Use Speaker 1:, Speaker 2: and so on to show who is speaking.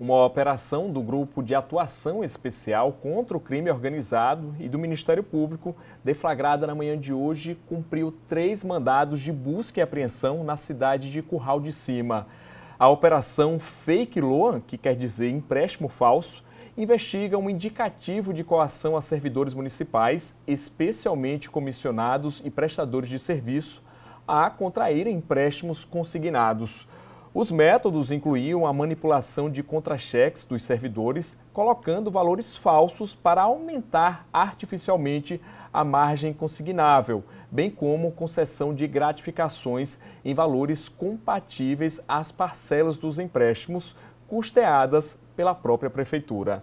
Speaker 1: uma operação do Grupo de Atuação Especial contra o Crime Organizado e do Ministério Público, deflagrada na manhã de hoje, cumpriu três mandados de busca e apreensão na cidade de Curral de Cima. A operação Fake Loan, que quer dizer empréstimo falso, investiga um indicativo de coação a servidores municipais, especialmente comissionados e prestadores de serviço, a contraírem empréstimos consignados. Os métodos incluíam a manipulação de contra-cheques dos servidores, colocando valores falsos para aumentar artificialmente a margem consignável, bem como concessão de gratificações em valores compatíveis às parcelas dos empréstimos custeadas pela própria prefeitura.